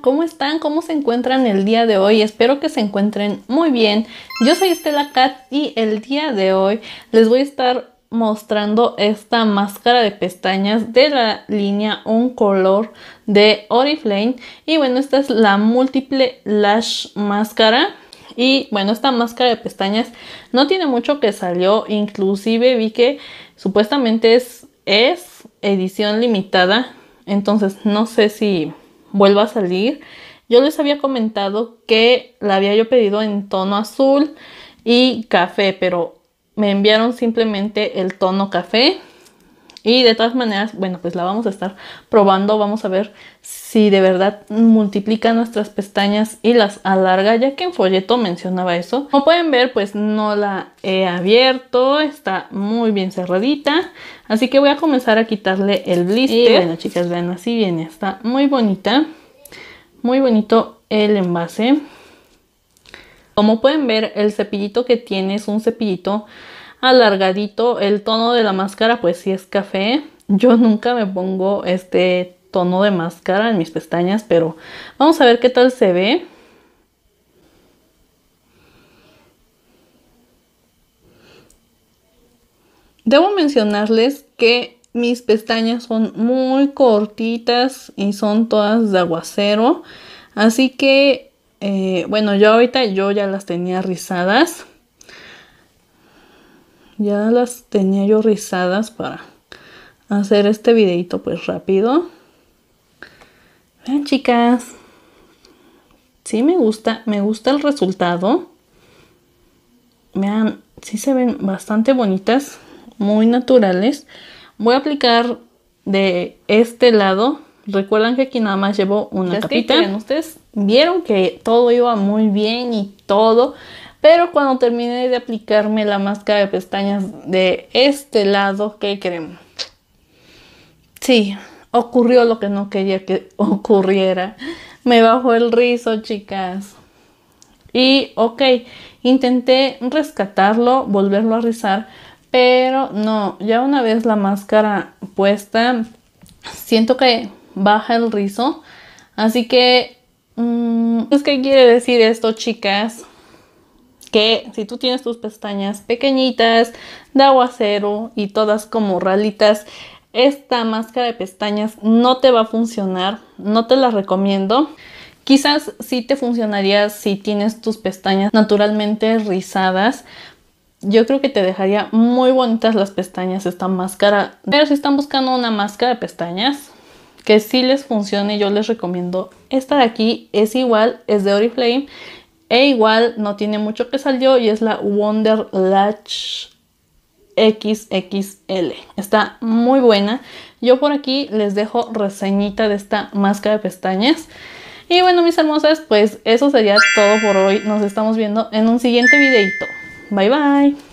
¿Cómo están? ¿Cómo se encuentran el día de hoy? Espero que se encuentren muy bien. Yo soy Estela Cat y el día de hoy les voy a estar mostrando esta máscara de pestañas de la línea Un Color de Oriflame. Y bueno, esta es la múltiple lash máscara. Y bueno, esta máscara de pestañas no tiene mucho que salió. Inclusive vi que supuestamente es, es edición limitada. Entonces no sé si vuelva a salir. Yo les había comentado que la había yo pedido en tono azul y café, pero me enviaron simplemente el tono café. Y de todas maneras, bueno, pues la vamos a estar probando, vamos a ver si de verdad multiplica nuestras pestañas y las alarga, ya que en folleto mencionaba eso. Como pueden ver, pues no la he abierto, está muy bien cerradita, así que voy a comenzar a quitarle el blister. Y bueno, chicas, vean, así viene, está muy bonita, muy bonito el envase. Como pueden ver, el cepillito que tiene es un cepillito alargadito. El tono de la máscara pues sí es café. Yo nunca me pongo este tono de máscara en mis pestañas, pero vamos a ver qué tal se ve. Debo mencionarles que mis pestañas son muy cortitas y son todas de aguacero. Así que, eh, bueno, yo ahorita yo ya las tenía rizadas ya las tenía yo rizadas para hacer este videito pues rápido vean chicas sí me gusta me gusta el resultado vean sí se ven bastante bonitas muy naturales voy a aplicar de este lado recuerdan que aquí nada más llevo una capita ustedes vieron que todo iba muy bien y todo pero cuando terminé de aplicarme la máscara de pestañas de este lado, ¿qué creen? Sí, ocurrió lo que no quería que ocurriera. Me bajó el rizo, chicas. Y ok, intenté rescatarlo, volverlo a rizar, pero no, ya una vez la máscara puesta, siento que baja el rizo. Así que, mm, ¿qué quiere decir esto, chicas? que si tú tienes tus pestañas pequeñitas, de aguacero y todas como ralitas, esta máscara de pestañas no te va a funcionar, no te la recomiendo. Quizás sí te funcionaría si tienes tus pestañas naturalmente rizadas. Yo creo que te dejaría muy bonitas las pestañas esta máscara. Pero si están buscando una máscara de pestañas que sí les funcione, yo les recomiendo esta de aquí. Es igual, es de Oriflame e igual no tiene mucho que salió y es la Wonder Latch XXL. Está muy buena. Yo por aquí les dejo reseñita de esta máscara de pestañas. Y bueno, mis hermosas, pues eso sería todo por hoy. Nos estamos viendo en un siguiente videito. Bye bye.